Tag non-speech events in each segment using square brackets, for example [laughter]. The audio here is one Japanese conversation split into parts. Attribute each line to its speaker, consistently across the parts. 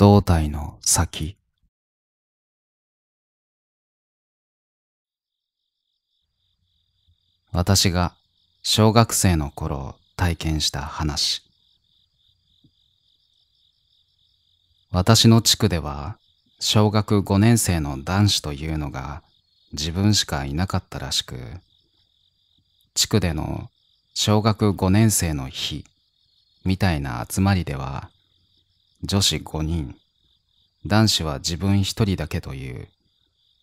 Speaker 1: 胴体の先。私が小学生の頃体験した話。私の地区では小学5年生の男子というのが自分しかいなかったらしく、地区での小学5年生の日みたいな集まりでは女子5人、男子は自分一人だけという、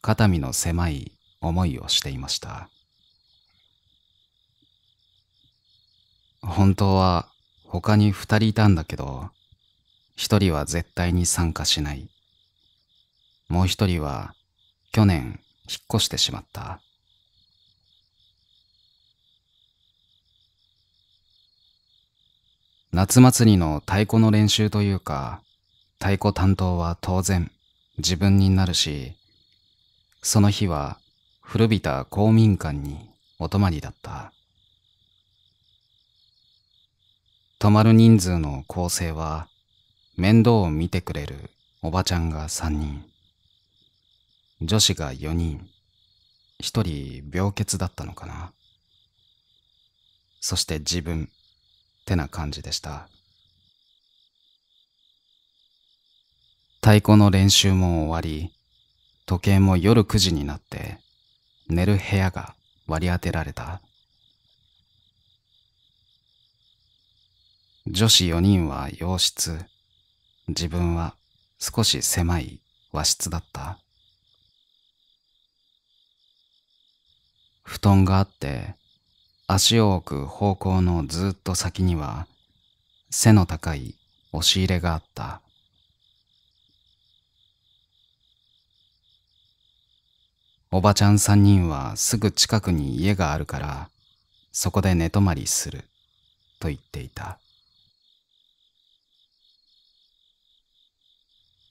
Speaker 1: 肩身の狭い思いをしていました。本当は他に二人いたんだけど、一人は絶対に参加しない。もう一人は去年引っ越してしまった。夏祭りの太鼓の練習というか、太鼓担当は当然自分になるし、その日は古びた公民館にお泊まりだった。泊まる人数の構成は、面倒を見てくれるおばちゃんが三人、女子が四人、一人病欠だったのかな。そして自分、ってな感じでした太鼓の練習も終わり時計も夜9時になって寝る部屋が割り当てられた女子4人は洋室自分は少し狭い和室だった布団があって足を置く方向のずっと先には背の高い押し入れがあったおばちゃん三人はすぐ近くに家があるからそこで寝泊まりすると言っていた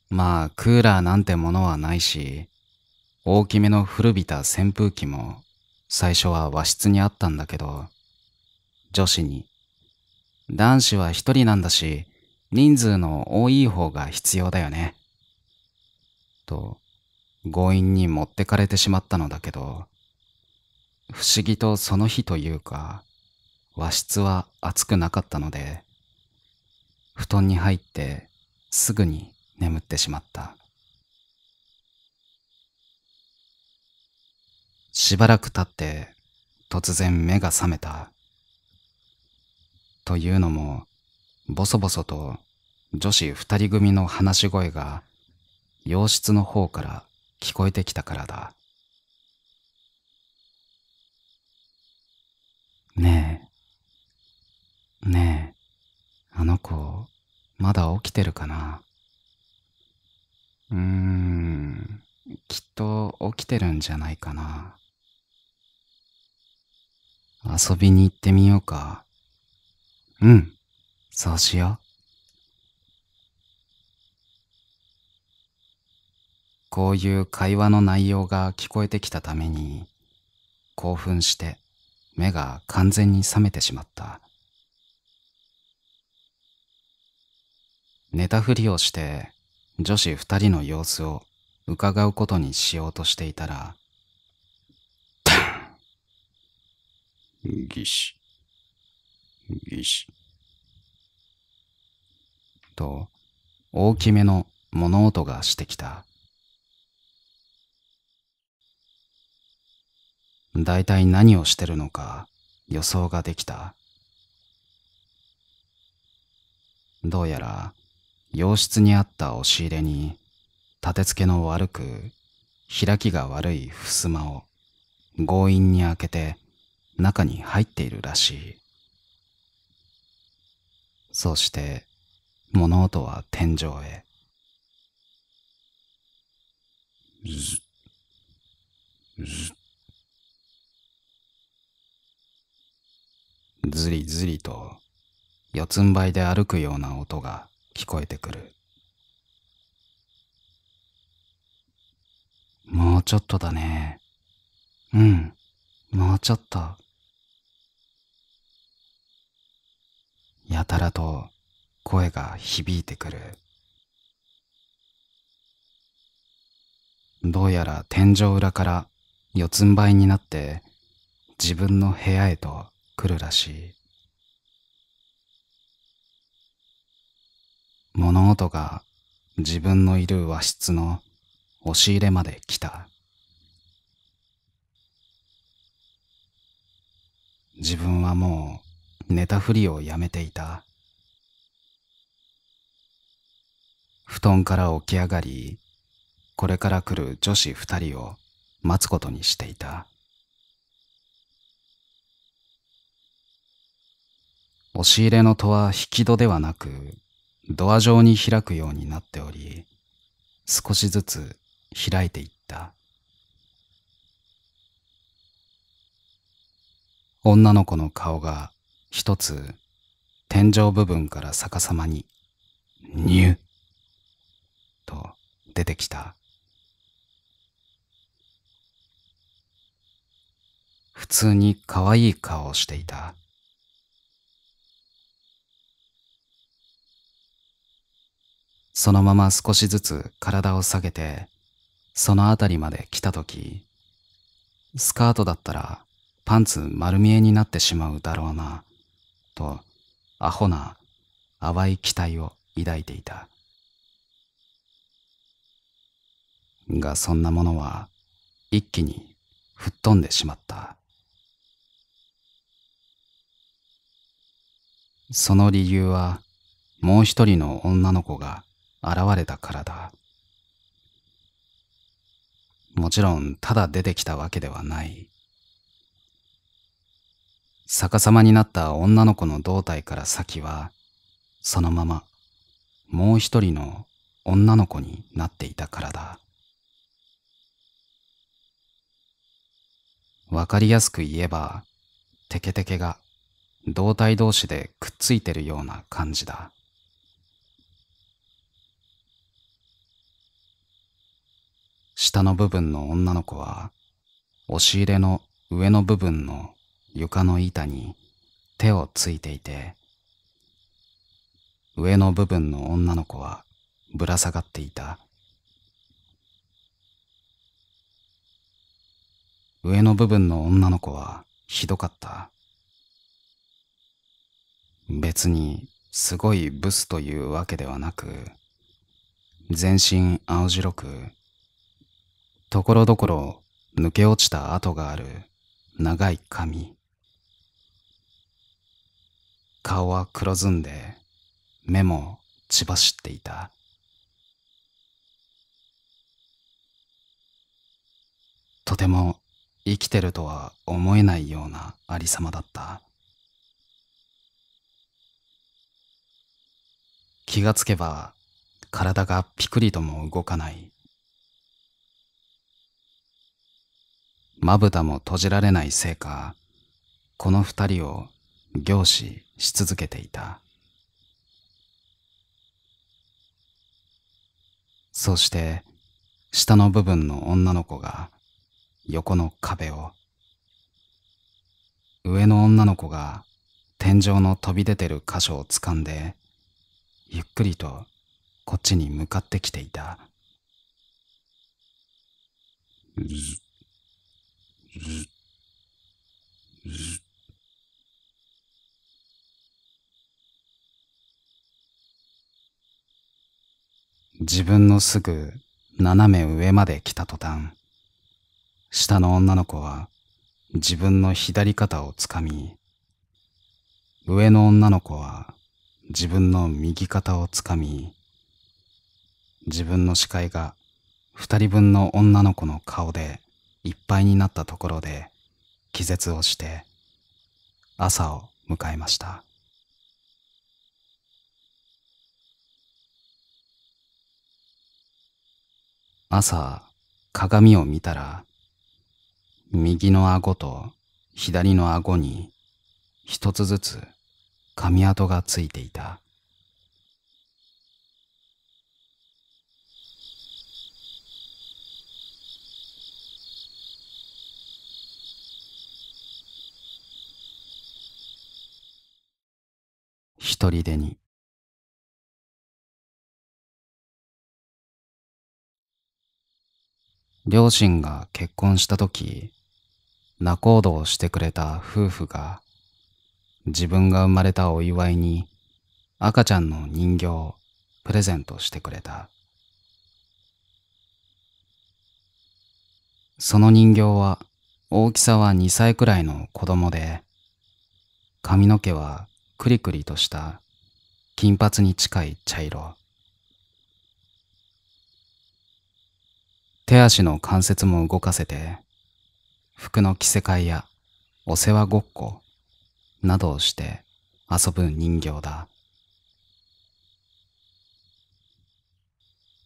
Speaker 1: まあクーラーなんてものはないし大きめの古びた扇風機も最初は和室にあったんだけど、女子に、男子は一人なんだし、人数の多い方が必要だよね。と、強引に持ってかれてしまったのだけど、不思議とその日というか、和室は暑くなかったので、布団に入ってすぐに眠ってしまった。しばらく経って突然目が覚めた。というのも、ぼそぼそと女子二人組の話し声が洋室の方から聞こえてきたからだ。ねえ、ねえ、あの子、まだ起きてるかなうーん、きっと起きてるんじゃないかな。遊びに行ってみようか。うん、そうしよう。こういう会話の内容が聞こえてきたために、興奮して目が完全に覚めてしまった。寝たふりをして女子二人の様子を伺うことにしようとしていたら、義士、義士。と、大きめの物音がしてきた。大体何をしてるのか予想ができた。どうやら、洋室にあった押し入れに、立て付けの悪く、開きが悪い襖を強引に開けて中に入っているらしい。そうして物音は天井へ。ず、ず、ずりずりと四つん這いで歩くような音が聞こえてくる。もうちょっとだね。うん、もうちょっと。やたらと声が響いてくるどうやら天井裏から四つん這いになって自分の部屋へと来るらしい物音が自分のいる和室の押し入れまで来た自分はもう寝たふりをやめていた。布団から起き上がり、これから来る女子二人を待つことにしていた。押し入れの戸は引き戸ではなく、ドア状に開くようになっており、少しずつ開いていった。女の子の顔が一つ天井部分から逆さまに「ニュ」と出てきた普通に可愛い顔をしていたそのまま少しずつ体を下げてその辺りまで来た時スカートだったらパンツ丸見えになってしまうだろうな。とアホな淡い期待を抱いていたがそんなものは一気に吹っ飛んでしまったその理由はもう一人の女の子が現れたからだもちろんただ出てきたわけではない逆さまになった女の子の胴体から先は、そのままもう一人の女の子になっていたからだ。わかりやすく言えば、テケテケが胴体同士でくっついてるような感じだ。下の部分の女の子は、押し入れの上の部分の床の板に手をついていて、上の部分の女の子はぶら下がっていた。上の部分の女の子はひどかった。別にすごいブスというわけではなく、全身青白く、ところどころ抜け落ちた跡がある長い髪。顔は黒ずんで、目も血走っていた。とても生きてるとは思えないようなありさまだった。気がつけば体がピクリとも動かない。まぶたも閉じられないせいか、この二人を凝視し続けていた。そして、下の部分の女の子が横の壁を、上の女の子が天井の飛び出てる箇所を掴んで、ゆっくりとこっちに向かってきていた。ず、ず、ず、自分のすぐ斜め上まで来た途端、下の女の子は自分の左肩をつかみ、上の女の子は自分の右肩をつかみ、自分の視界が二人分の女の子の顔でいっぱいになったところで気絶をして朝を迎えました。朝、鏡を見たら、右の顎と左の顎に一つずつ髪跡がついていた。一人でに。両親が結婚した時、仲人をしてくれた夫婦が、自分が生まれたお祝いに赤ちゃんの人形をプレゼントしてくれた。その人形は大きさは2歳くらいの子供で、髪の毛はくりくりとした金髪に近い茶色。手足の関節も動かせて、服の着せ替えやお世話ごっこなどをして遊ぶ人形だ。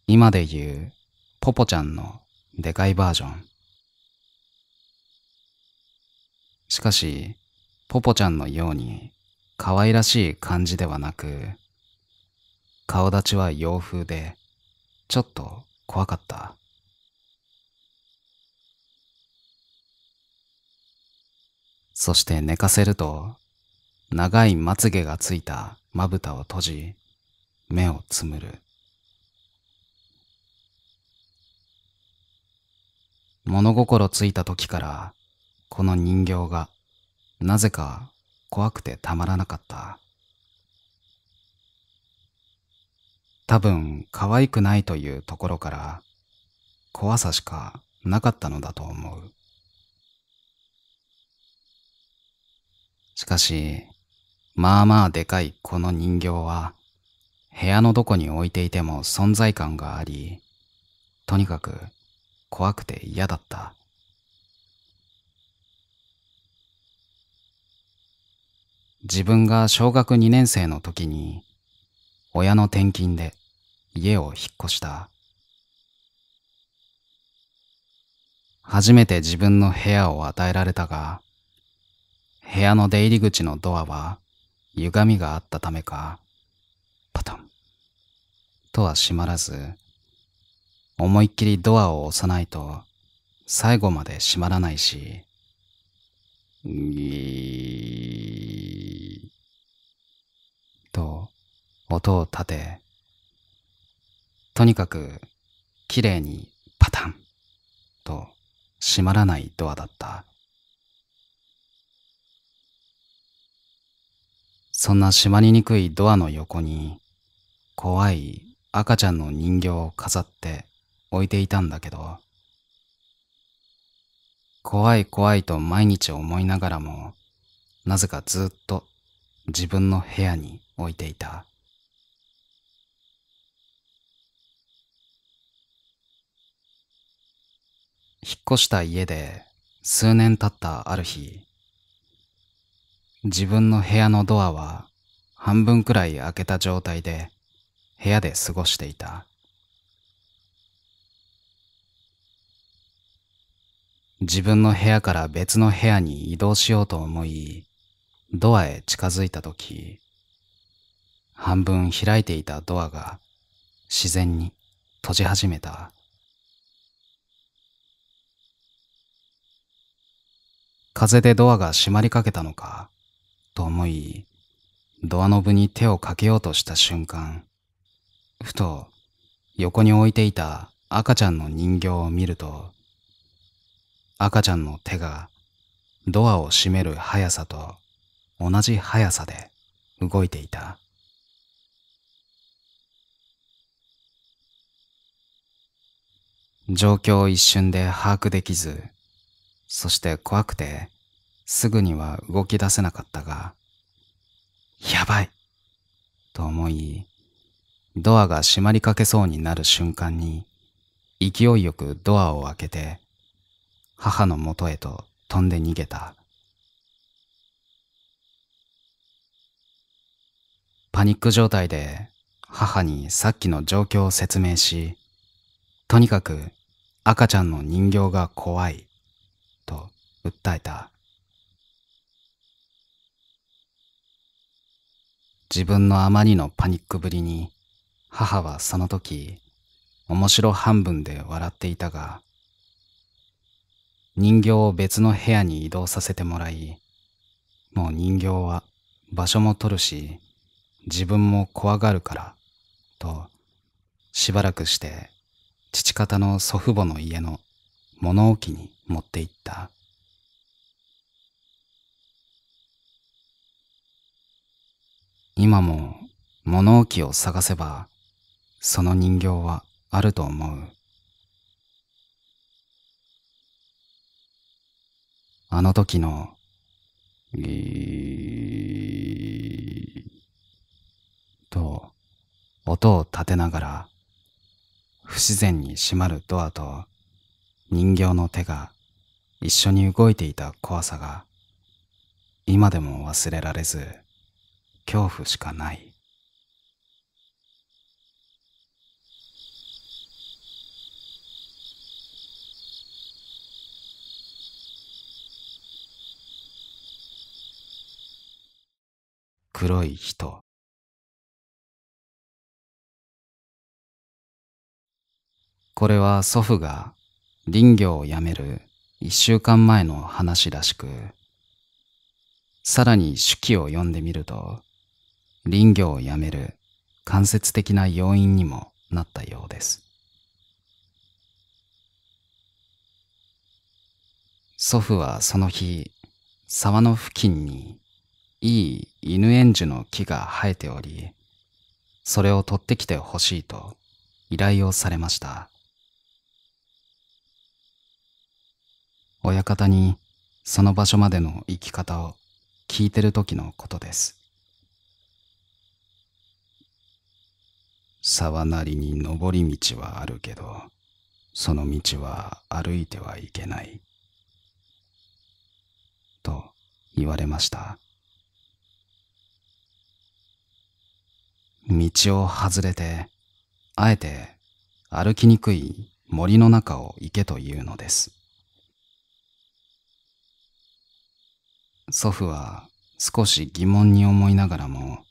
Speaker 1: 今で言うポポちゃんのでかいバージョン。しかし、ポポちゃんのように可愛らしい感じではなく、顔立ちは洋風で、ちょっと怖かった。そして寝かせると、長いまつげがついたまぶたを閉じ、目をつむる。物心ついた時から、この人形が、なぜか怖くてたまらなかった。多分可愛くないというところから怖さしかなかったのだと思う。しかし、まあまあでかいこの人形は、部屋のどこに置いていても存在感があり、とにかく怖くて嫌だった。自分が小学2年生の時に、親の転勤で家を引っ越した。初めて自分の部屋を与えられたが、部屋の出入り口のドアは歪みがあったためか、パタン、とは閉まらず、思いっきりドアを押さないと最後まで閉まらないし、ギーと音を立て、とにかく綺麗にパタンと閉まらないドアだった。そんな閉まりにくいドアの横に、怖い赤ちゃんの人形を飾って置いていたんだけど、怖い怖いと毎日思いながらも、なぜかずっと自分の部屋に置いていた。引っ越した家で数年経ったある日、自分の部屋のドアは半分くらい開けた状態で部屋で過ごしていた。自分の部屋から別の部屋に移動しようと思い、ドアへ近づいたとき、半分開いていたドアが自然に閉じ始めた。風でドアが閉まりかけたのか、と思い、ドアノブに手をかけようとした瞬間、ふと横に置いていた赤ちゃんの人形を見ると、赤ちゃんの手がドアを閉める速さと同じ速さで動いていた。状況を一瞬で把握できず、そして怖くてすぐには動き出せなかったが、やばいと思い、ドアが閉まりかけそうになる瞬間に、勢いよくドアを開けて、母の元へと飛んで逃げた。パニック状態で母にさっきの状況を説明し、とにかく赤ちゃんの人形が怖いと訴えた。自分のあまりのパニックぶりに、母はその時、面白半分で笑っていたが、人形を別の部屋に移動させてもらい、もう人形は場所も取るし、自分も怖がるから、と、しばらくして、父方の祖父母の家の物置に持って行った。今も物置を探せば、その人形はあると思う。あの時の、ギーと音を立てながら、不自然に閉まるドアと人形の手が一緒に動いていた怖さが、今でも忘れられず、恐怖しかない。黒い人これは祖父が林業を辞める一週間前の話らしくさらに手記を読んでみると林業をやめる間接的な要因にもなったようです。祖父はその日、沢の付近にいい犬園樹の木が生えており、それを取ってきてほしいと依頼をされました。親方にその場所までの行き方を聞いてる時のことです。沢なりに登り道はあるけど、その道は歩いてはいけない。と言われました。道を外れて、あえて歩きにくい森の中を行けというのです。祖父は少し疑問に思いながらも、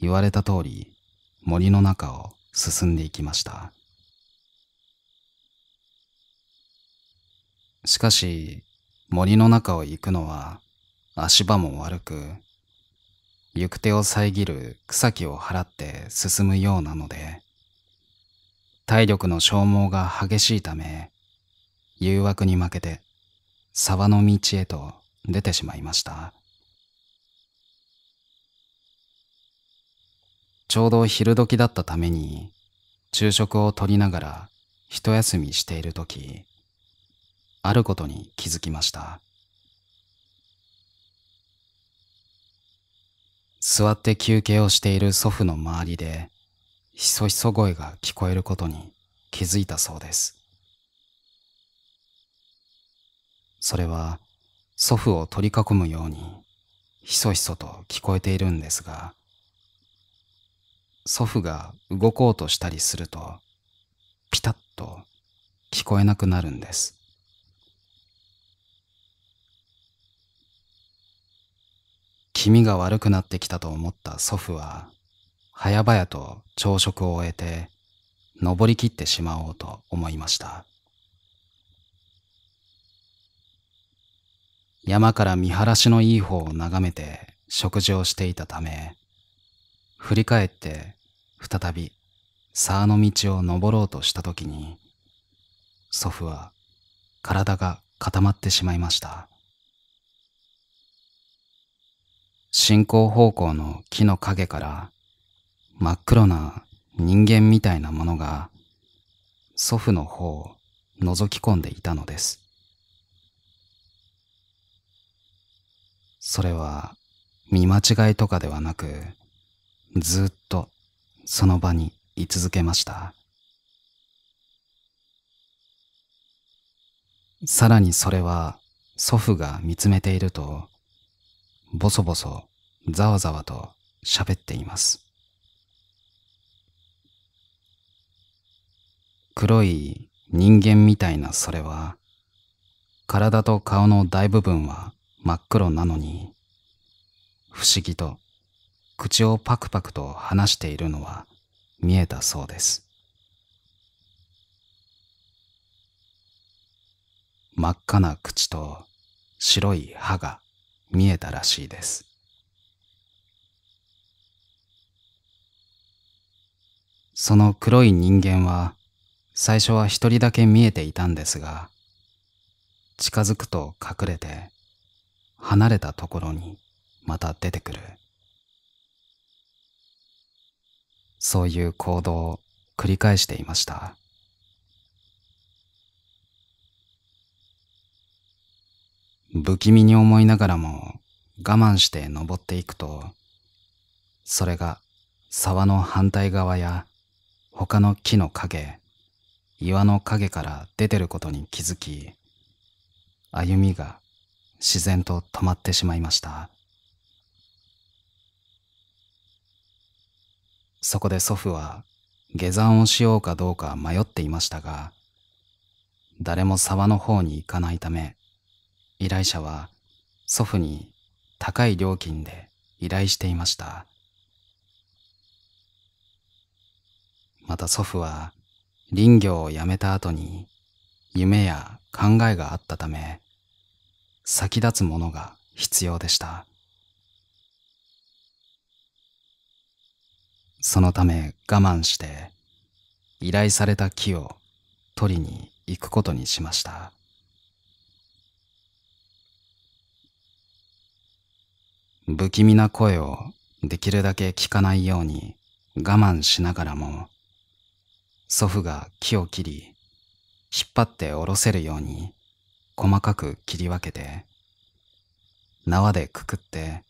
Speaker 1: 言われた通り森の中を進んでいきました。しかし、森の中を行くのは足場も悪く、行く手を遮る草木を払って進むようなので、体力の消耗が激しいため、誘惑に負けて沢の道へと出てしまいました。ちょうど昼時だったために、昼食をとりながら一休みしている時、あることに気づきました。座って休憩をしている祖父の周りで、ひそひそ声が聞こえることに気づいたそうです。それは祖父を取り囲むようにひそひそと聞こえているんですが、祖父が動こうとしたりすると、ピタッと聞こえなくなるんです。気味が悪くなってきたと思った祖父は、早々と朝食を終えて、登り切ってしまおうと思いました。山から見晴らしのいい方を眺めて食事をしていたため、振り返って再び沢の道を登ろうとした時に祖父は体が固まってしまいました進行方向の木の陰から真っ黒な人間みたいなものが祖父の方を覗き込んでいたのですそれは見間違いとかではなくずっとその場に居続けましたさらにそれは祖父が見つめているとボソボソざわざわと喋っています黒い人間みたいなそれは体と顔の大部分は真っ黒なのに不思議と口をパクパクと話しているのは見えたそうです。真っ赤な口と白い歯が見えたらしいです。その黒い人間は最初は一人だけ見えていたんですが、近づくと隠れて、離れたところにまた出てくる。そういう行動を繰り返していました。不気味に思いながらも我慢して登っていくと、それが沢の反対側や他の木の影、岩の影から出てることに気づき、歩みが自然と止まってしまいました。そこで祖父は下山をしようかどうか迷っていましたが、誰も沢の方に行かないため、依頼者は祖父に高い料金で依頼していました。また祖父は林業を辞めた後に夢や考えがあったため、先立つものが必要でした。そのため我慢して依頼された木を取りに行くことにしました。不気味な声をできるだけ聞かないように我慢しながらも祖父が木を切り引っ張って下ろせるように細かく切り分けて縄でくくって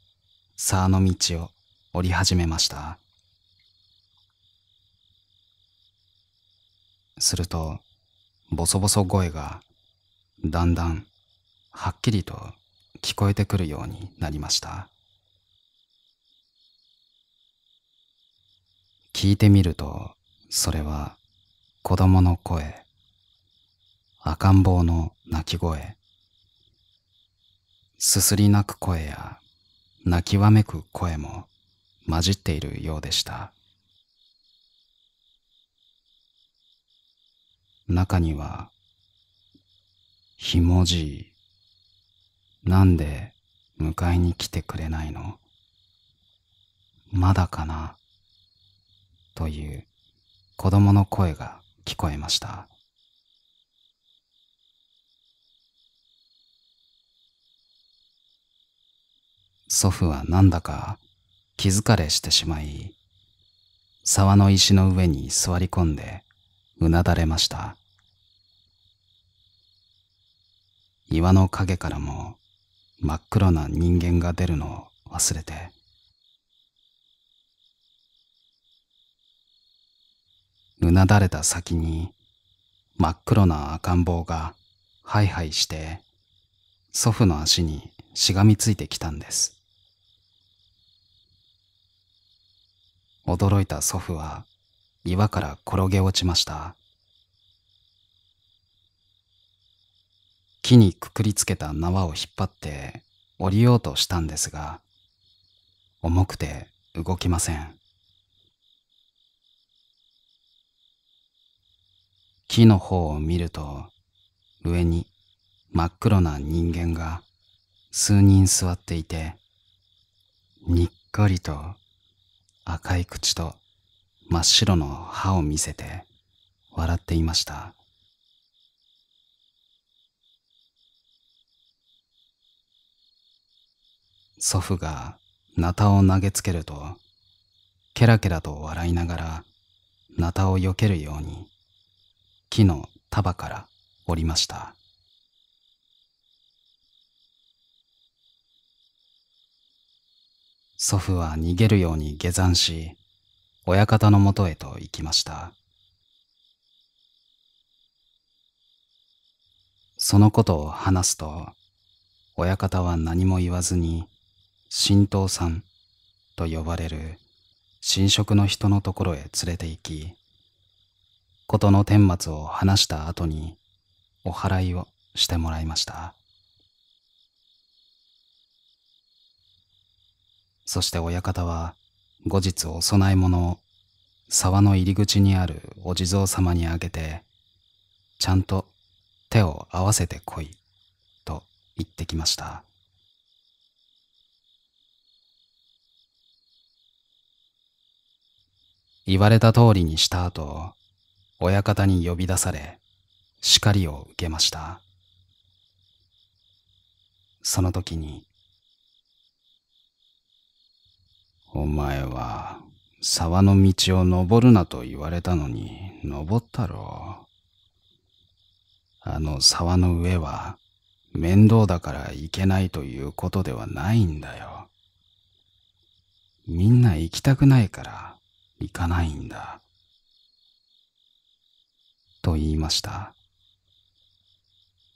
Speaker 1: 沢の道を降り始めました。すると、ボソボソ声が、だんだん、はっきりと聞こえてくるようになりました。聞いてみると、それは、子供の声、赤ん坊の泣き声、すすり泣く声や泣きわめく声も混じっているようでした。中には、ひもじい、なんで迎えに来てくれないのまだかなという子供の声が聞こえました。祖父はなんだか気疲れしてしまい、沢の石の上に座り込んでうなだれました。岩の影からも真っ黒な人間が出るのを忘れてうなだれた先に真っ黒な赤ん坊がハイハイして祖父の足にしがみついてきたんです驚いた祖父は岩から転げ落ちました木にくくりつけた縄を引っ張って降りようとしたんですが、重くて動きません。木の方を見ると、上に真っ黒な人間が数人座っていて、にっこりと赤い口と真っ白の歯を見せて笑っていました。祖父がナタを投げつけると、ケラケラと笑いながら、ナタを避けるように、木の束から降りました。祖父は逃げるように下山し、親方のもとへと行きました。そのことを話すと、親方は何も言わずに神道さんと呼ばれる神職の人のところへ連れて行き、事の顛末を話した後にお祓いをしてもらいました。そして親方は後日お供え物を沢の入り口にあるお地蔵様にあげて、ちゃんと手を合わせて来いと言ってきました。言われた通りにした後、親方に呼び出され、叱りを受けました。その時に、お前は沢の道を登るなと言われたのに登ったろう。あの沢の上は面倒だから行けないということではないんだよ。みんな行きたくないから行かないんだ。と言いました。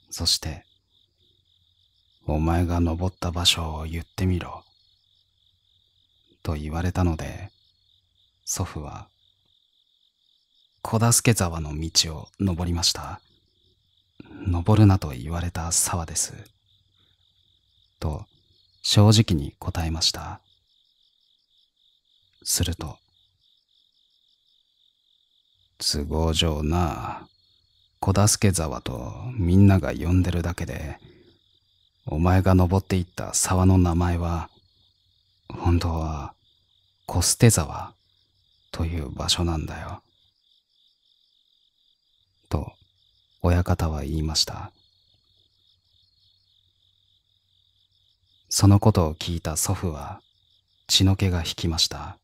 Speaker 1: そして、お前が登った場所を言ってみろ。と言われたので、祖父は、小助沢の道を登りました。登るなと言われた沢です。と、正直に答えました。すると、都合上な小助沢とみんなが呼んでるだけでお前が登っていった沢の名前は本当は小捨テ沢という場所なんだよ。と親方は言いました。そのことを聞いた祖父は血の気が引きました。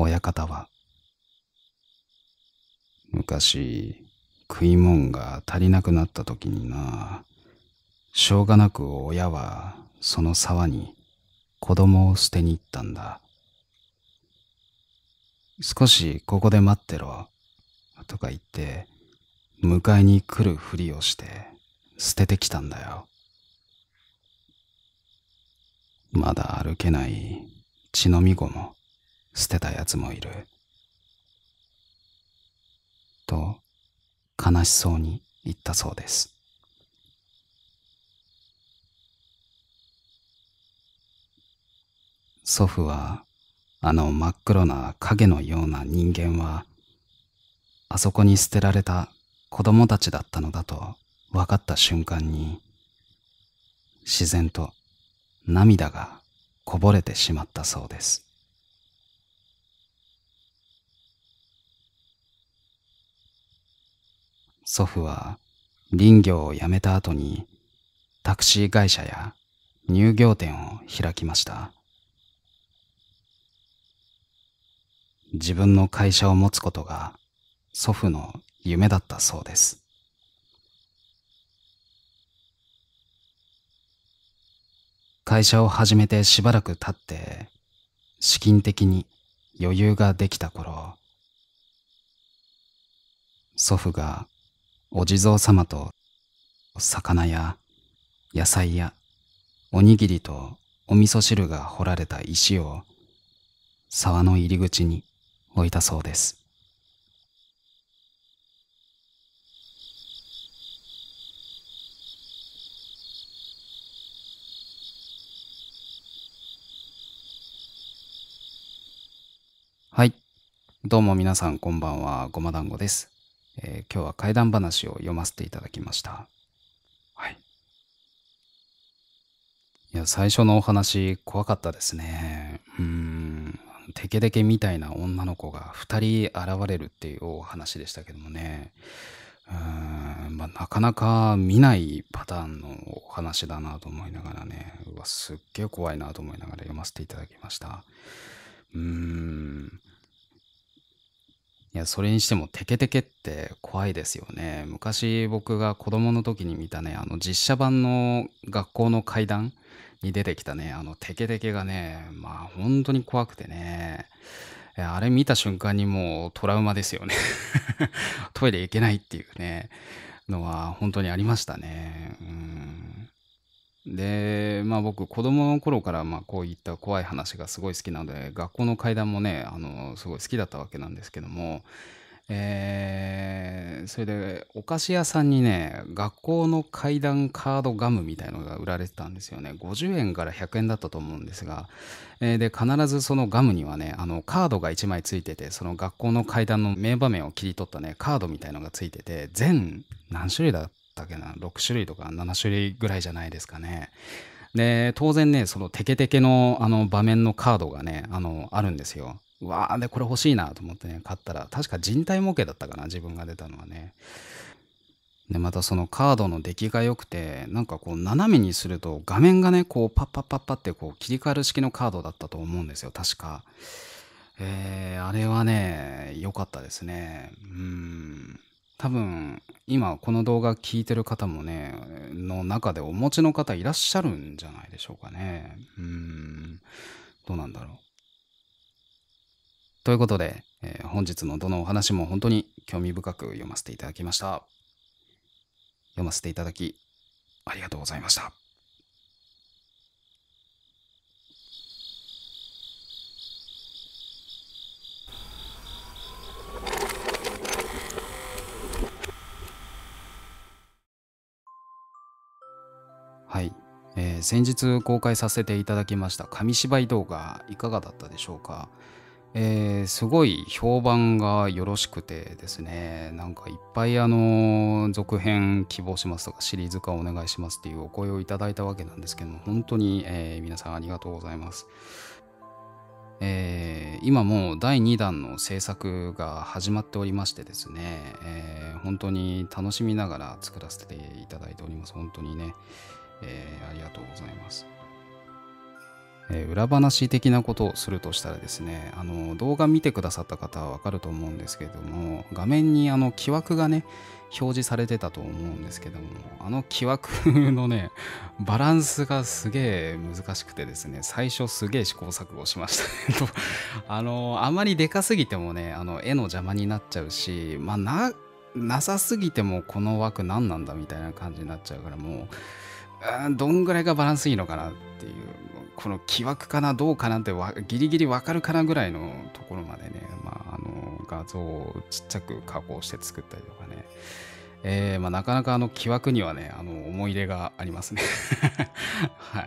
Speaker 1: 親方は、昔、食い物が足りなくなった時にな、しょうがなく親はその沢に子供を捨てに行ったんだ。少しここで待ってろ、とか言って、迎えに来るふりをして捨ててきたんだよ。まだ歩けない血のみ子も、捨てたやつもいる。と、悲しそうに言ったそうです。祖父は、あの真っ黒な影のような人間は、あそこに捨てられた子供たちだったのだと分かった瞬間に、自然と涙がこぼれてしまったそうです。祖父は林業を辞めた後にタクシー会社や乳業店を開きました自分の会社を持つことが祖父の夢だったそうです会社を始めてしばらく経って資金的に余裕ができた頃祖父がお地蔵様と魚や野菜やおにぎりとお味噌汁が掘られた石を沢の入り口に置いたそうです。はい。どうも皆さんこんばんは、ごま団子です。えー、今日は怪談話を読ませていただきました。はい。いや、最初のお話、怖かったですね。うん、テケテケみたいな女の子が2人現れるっていうお話でしたけどもね。うんまあ、なかなか見ないパターンのお話だなと思いながらね、うわ、すっげえ怖いなと思いながら読ませていただきました。うーん。いや、それにしてもテケテケって怖いですよね。昔僕が子供の時に見たね、あの実写版の学校の階段に出てきたね、あのテケテケがね、まあ本当に怖くてね。あれ見た瞬間にもうトラウマですよね [laughs] トイレ行けないっていうね、のは本当にありましたね。うんで、で、まあ、僕子供の頃からまあこういった怖い話がすごい好きなので学校の階段もねあのすごい好きだったわけなんですけども、えー、それでお菓子屋さんにね学校の階段カードガムみたいのが売られてたんですよね50円から100円だったと思うんですが、えー、で必ずそのガムにはねあのカードが1枚ついててその学校の階段の名場面を切り取ったねカードみたいのがついてて全何種類だったっけな6種類とか7種類ぐらいじゃないですかね。で、当然ね、そのテケテケのあの場面のカードがね、あの、あるんですよ。うわーで、これ欲しいなと思ってね、買ったら、確か人体模型だったかな、自分が出たのはね。で、またそのカードの出来が良くて、なんかこう斜めにすると画面がね、こうパッパッパッパってこう切り替わる式のカードだったと思うんですよ、確か。えー、あれはね、良かったですね。うん。多分今この動画聞いてる方もねの中でお持ちの方いらっしゃるんじゃないでしょうかねうんどうなんだろうということで、えー、本日のどのお話も本当に興味深く読ませていただきました読ませていただきありがとうございましたえー、先日公開させていただきました紙芝居動画いかがだったでしょうか、えー、すごい評判がよろしくてですねなんかいっぱいあの続編希望しますとかシリーズ化お願いしますっていうお声をいただいたわけなんですけども本当に、えー、皆さんありがとうございますえー、今もう第2弾の制作が始まっておりましてですね、えー、本当に楽しみながら作らせていただいております。本当にね、えー、ありがとうございます。えー、裏話的なことをするとしたらですね、あの動画見てくださった方はわかると思うんですけれども、画面にあの木枠がね、表示されてたと思うんですけども、あの木枠のね、バランスがすげえ難しくてですね、最初すげえ試行錯誤しました、ね [laughs] あの、あまりでかすぎてもね、あの絵の邪魔になっちゃうし、まあな、なさすぎてもこの枠何なんだみたいな感じになっちゃうからもう、どんぐらいがバランスいいのかなっていうこの木枠かなどうかなってギリギリ分かるかなぐらいのところまでね、まあ、あの画像をちっちゃく加工して作ったりとかね、えーまあ、なかなかあの木枠にはねあの思い入れがありますね [laughs] はい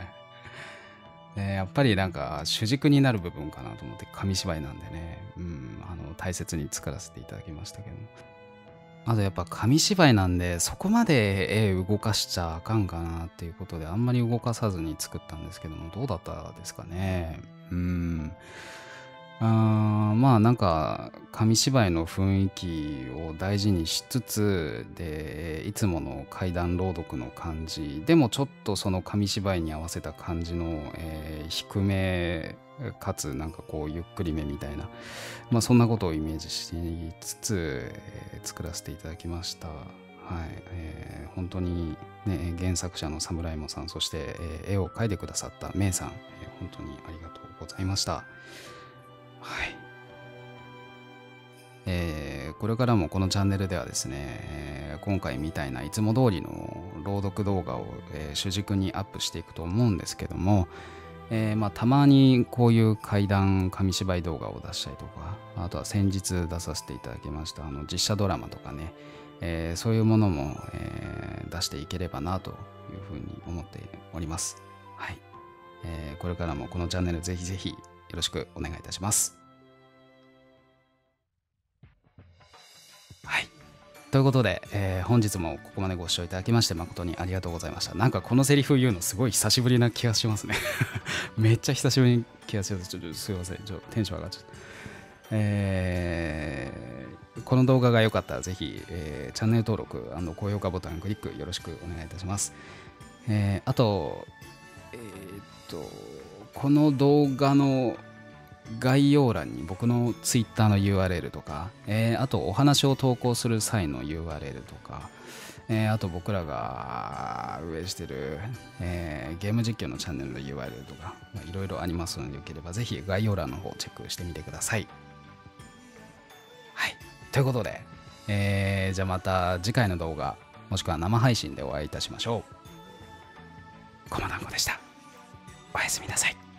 Speaker 1: ね、やっぱりなんか主軸になる部分かなと思って紙芝居なんでね、うん、あの大切に作らせていただきましたけども。あとやっぱ紙芝居なんでそこまで絵動かしちゃあかんかなっていうことであんまり動かさずに作ったんですけどもどうだったですかねうんあまあなんか紙芝居の雰囲気を大事にしつつでいつもの怪談朗読の感じでもちょっとその紙芝居に合わせた感じの、えー、低めかつなんかこうゆっくりめみたいな、まあ、そんなことをイメージしつつ、えー、作らせていただきました。はいえー、本当に、ね、原作者のサムライモさんそして、えー、絵を描いてくださったメイさん、えー、本当にありがとうございました。はいえー、これからもこのチャンネルではですね、えー、今回みたいないつも通りの朗読動画を、えー、主軸にアップしていくと思うんですけども、えー、まあ、たまにこういう怪談紙芝居動画を出したりとかあとは先日出させていただきましたあの実写ドラマとかね、えー、そういうものも、えー、出していければなというふうに思っております。はいえこれからもこのチャンネルぜひぜひよろしくお願いいたします。はい。ということで、えー、本日もここまでご視聴いただきまして誠にありがとうございました。なんかこのセリフ言うのすごい久しぶりな気がしますね [laughs] めっちゃ久しぶりに気がします。ちょっとすいません。ちょテンション上がっちゃった。えー、この動画が良かったらぜひ、えー、チャンネル登録高評価ボタンクリックよろしくお願いいたします。えー、あと、えー、っと、この動画の概要欄に僕の Twitter の URL とか、えー、あとお話を投稿する際の URL とか、えー、あと僕らが運営してる、えー、ゲーム実況のチャンネルの URL とか、まあ、いろいろありますのでよければぜひ概要欄の方をチェックしてみてください。はい。ということで、えー、じゃあまた次回の動画もしくは生配信でお会いいたしましょう。コマ団こでした。おやすみなさい。